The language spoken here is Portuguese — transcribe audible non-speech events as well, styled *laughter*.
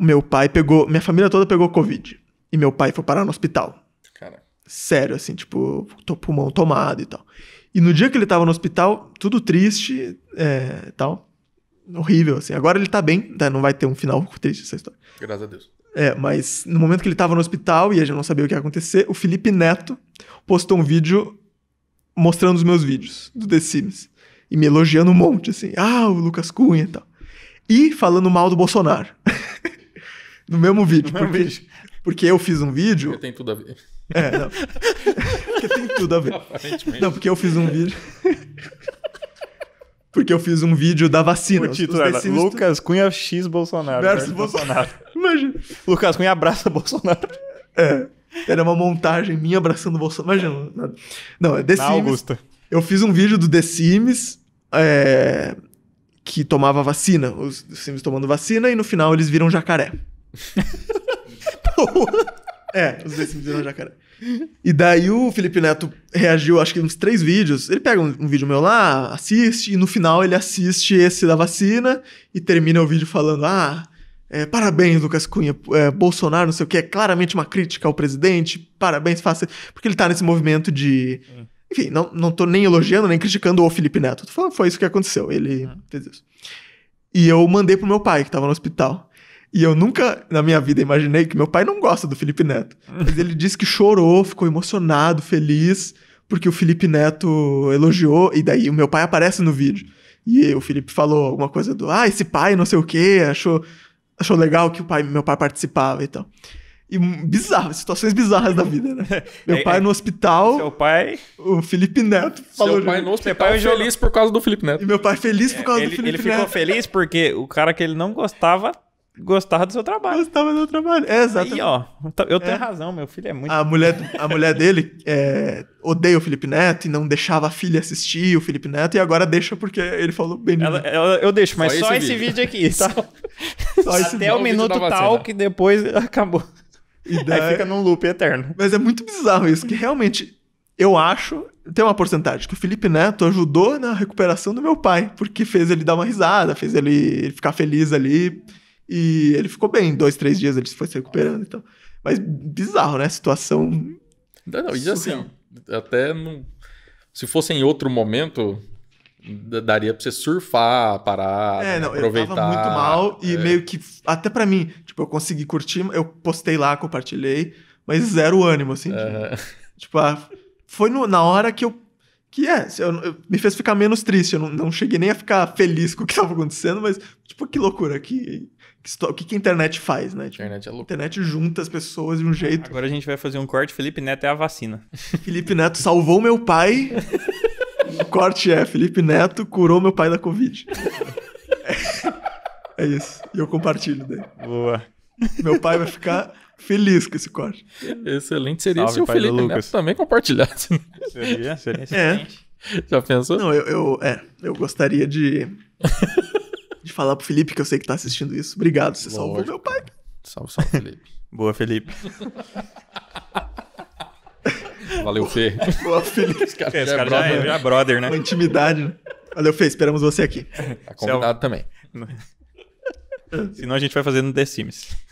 Meu pai pegou. Minha família toda pegou Covid. E meu pai foi parar no hospital. Cara. Sério, assim, tipo, tô pulmão tomado e tal. E no dia que ele tava no hospital, tudo triste é, tal. Horrível, assim. Agora ele tá bem, né? não vai ter um final triste essa história. Graças a Deus. É, mas no momento que ele tava no hospital e a gente não sabia o que ia acontecer, o Felipe Neto postou um vídeo mostrando os meus vídeos do The Sims. E me elogiando um monte, assim. Ah, o Lucas Cunha e tal. E falando mal do Bolsonaro. *laughs* No mesmo vídeo. No mesmo porque, vídeo. porque eu fiz um vídeo. Porque tem tudo a ver. É, não. porque *laughs* tem tudo a ver. Aparentemente. Não, porque eu fiz um vídeo. porque eu fiz um vídeo da vacina. O título era Lucas Cunha X Bolsonaro. Versus Bolsonaro. *laughs* Imagina. Lucas Cunha abraça Bolsonaro. É. Era uma montagem minha abraçando o Bolsonaro. Imagina. Não, é The Na Augusta. Eu fiz um vídeo do The Sims é, que tomava vacina. Os Sims tomando vacina e no final eles viram jacaré é, os dois se fizeram jacaré. E daí o Felipe Neto reagiu, acho que uns três vídeos. Ele pega um, um, vídeo meu lá, assiste, e no final ele assiste esse da vacina e termina o vídeo falando: Ah, é, parabéns, Lucas Cunha, é, Bolsonaro, não sei o que, é claramente uma crítica ao presidente, parabéns, faça. Porque ele tá nesse movimento de. É. Enfim, não, não tô nem elogiando, nem criticando o Felipe Neto. foi isso que aconteceu, ele é. fez isso. E eu mandei pro meu pai, que tava no hospital. E eu nunca na minha vida imaginei que meu pai não gosta do Felipe Neto. Mas ele disse que chorou, ficou emocionado, feliz, porque o Felipe Neto elogiou, e daí o meu pai aparece no vídeo. E o Felipe falou alguma coisa do, ah, esse pai não sei o quê, achou, achou legal que o pai, meu pai participava e tal. E bizarro, situações bizarras da vida, né? *laughs* Meu é, pai é, no hospital. Seu pai. O Felipe Neto falou. É seu pai no hospital. Seu pai feliz por causa do Felipe Neto. E meu pai é feliz por é, causa é, ele, do Felipe ele Neto. Ele ficou feliz porque o cara que ele não gostava gostava do seu trabalho. Gostava do seu trabalho. É, exato. Aí, ó, tá, eu tenho é. razão, meu filho é muito. A mulher, a mulher dele é, odeia o Felipe Neto e não deixava a filha assistir o Felipe Neto e agora deixa porque ele falou bem. Ela, ela, eu deixo, mas só, só esse, vídeo. vídeo aqui. *laughs* Tá? Só, só esse Até o minuto tal que depois *laughs* acabou. E daí... Aí fica num loop eterno. Mas é muito bizarro isso, que realmente eu acho, tem uma porcentagem, que o Felipe Neto ajudou na recuperação do meu pai, porque fez ele dar uma risada, fez ele ficar feliz ali. E ele ficou bem, dois, três dias ele foi se recuperando e então. tal. Mas bizarro, né? A situação. Não, não, e assim, até não... se fosse em outro momento, daria pra você surfar, parar, é, não, aproveitar. Eu tava muito mal e é. meio que. Até para mim, tipo, eu consegui curtir, eu postei lá, compartilhei, mas zero ânimo, assim. É. Tipo, ah, foi no, na hora que eu. Que é, eu, eu, me fez ficar menos triste. Eu não, não cheguei nem a ficar feliz com o que tava acontecendo, mas, tipo, que loucura, que o que, que a internet faz, né? Tipo, internet é louco. internet junta as pessoas de um jeito. Agora a gente vai fazer um corte, Felipe Neto é a vacina. *laughs* Felipe Neto salvou meu pai. o corte é, Felipe Neto curou meu pai da Covid. é, *laughs* é isso. E eu compartilho daí. Boa. Meu pai vai ficar feliz com esse corte. Excelente seria Salve, se o Felipe Neto também compartilhasse. Né? Seria, seria excelente. É. Já pensou? Não, eu, eu, é, eu gostaria de *laughs* de falar pro Felipe, que eu sei que tá assistindo isso. Obrigado, você Lógico. salvou meu pai. Salve, salve, Felipe. *laughs* Boa, Felipe. Valeu, Fê. *laughs* Boa, Felipe. Esse cara, esse é cara já, é, já é brother, né? Uma intimidade, né? Valeu, Fê. Esperamos você aqui. Tá convidado Céu. também. Senão a gente vai fazer no The Sims.